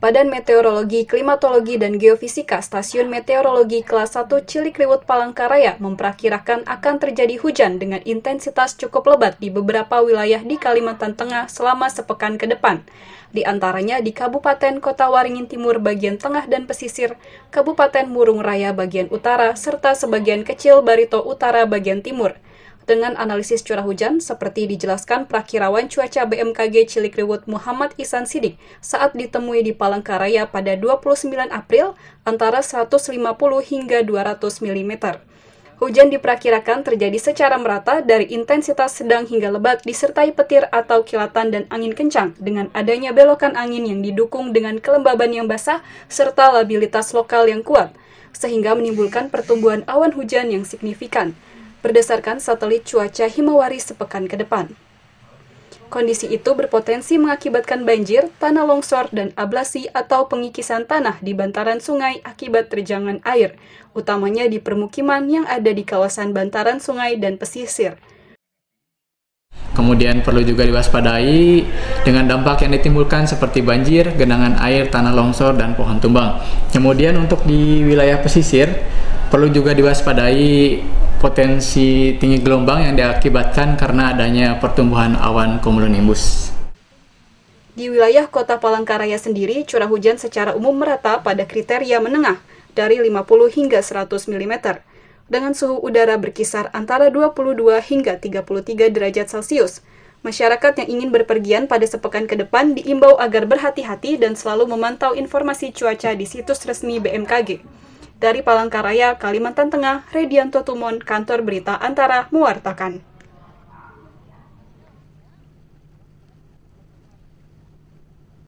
Badan Meteorologi, Klimatologi, dan Geofisika Stasiun Meteorologi Kelas 1 Cilikriwut Palangkaraya memperkirakan akan terjadi hujan dengan intensitas cukup lebat di beberapa wilayah di Kalimantan Tengah selama sepekan ke depan. Di antaranya di Kabupaten Kota Waringin Timur bagian tengah dan pesisir, Kabupaten Murung Raya bagian utara, serta sebagian kecil Barito Utara bagian timur dengan analisis curah hujan seperti dijelaskan prakirawan cuaca BMKG Cilikriwut Muhammad Isan Sidik saat ditemui di Palangkaraya pada 29 April antara 150 hingga 200 mm. Hujan diperkirakan terjadi secara merata dari intensitas sedang hingga lebat disertai petir atau kilatan dan angin kencang dengan adanya belokan angin yang didukung dengan kelembaban yang basah serta labilitas lokal yang kuat, sehingga menimbulkan pertumbuhan awan hujan yang signifikan berdasarkan satelit cuaca Himawari sepekan ke depan. Kondisi itu berpotensi mengakibatkan banjir, tanah longsor, dan ablasi atau pengikisan tanah di bantaran sungai akibat terjangan air, utamanya di permukiman yang ada di kawasan bantaran sungai dan pesisir. Kemudian perlu juga diwaspadai dengan dampak yang ditimbulkan seperti banjir, genangan air, tanah longsor, dan pohon tumbang. Kemudian untuk di wilayah pesisir, perlu juga diwaspadai potensi tinggi gelombang yang diakibatkan karena adanya pertumbuhan awan cumulonimbus. Di wilayah kota Palangkaraya sendiri, curah hujan secara umum merata pada kriteria menengah dari 50 hingga 100 mm, dengan suhu udara berkisar antara 22 hingga 33 derajat Celcius. Masyarakat yang ingin berpergian pada sepekan ke depan diimbau agar berhati-hati dan selalu memantau informasi cuaca di situs resmi BMKG. Dari Palangkaraya, Kalimantan Tengah, Redianto Tumon, Kantor Berita Antara, mewartakan.